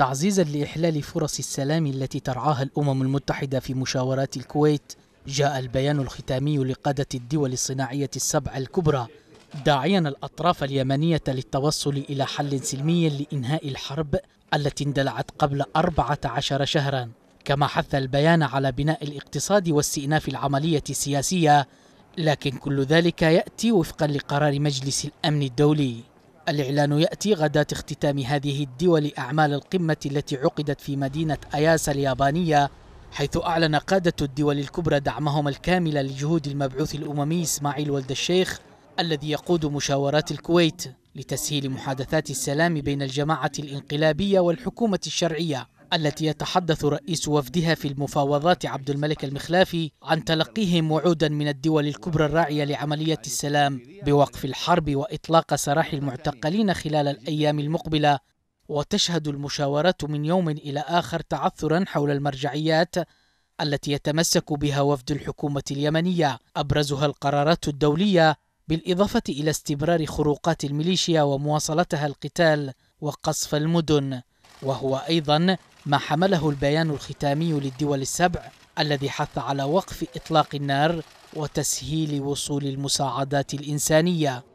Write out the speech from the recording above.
تعزيزا لإحلال فرص السلام التي ترعاها الأمم المتحدة في مشاورات الكويت جاء البيان الختامي لقادة الدول الصناعية السبع الكبرى داعيا الأطراف اليمنية للتوصل إلى حل سلمي لإنهاء الحرب التي اندلعت قبل 14 شهرا كما حث البيان على بناء الاقتصاد واستئناف العملية السياسية لكن كل ذلك يأتي وفقا لقرار مجلس الأمن الدولي الإعلان يأتي غداة اختتام هذه الدول أعمال القمة التي عقدت في مدينة أياسا اليابانية حيث أعلن قادة الدول الكبرى دعمهم الكامل لجهود المبعوث الأممي إسماعيل ولد الشيخ الذي يقود مشاورات الكويت لتسهيل محادثات السلام بين الجماعة الانقلابية والحكومة الشرعية التي يتحدث رئيس وفدها في المفاوضات عبد الملك المخلافي عن تلقيهم وعودا من الدول الكبرى الراعية لعملية السلام بوقف الحرب وإطلاق سراح المعتقلين خلال الأيام المقبلة وتشهد المشاورات من يوم إلى آخر تعثرا حول المرجعيات التي يتمسك بها وفد الحكومة اليمنية أبرزها القرارات الدولية بالإضافة إلى استمرار خروقات الميليشيا ومواصلتها القتال وقصف المدن وهو أيضا ما حمله البيان الختامي للدول السبع الذي حث على وقف إطلاق النار وتسهيل وصول المساعدات الإنسانية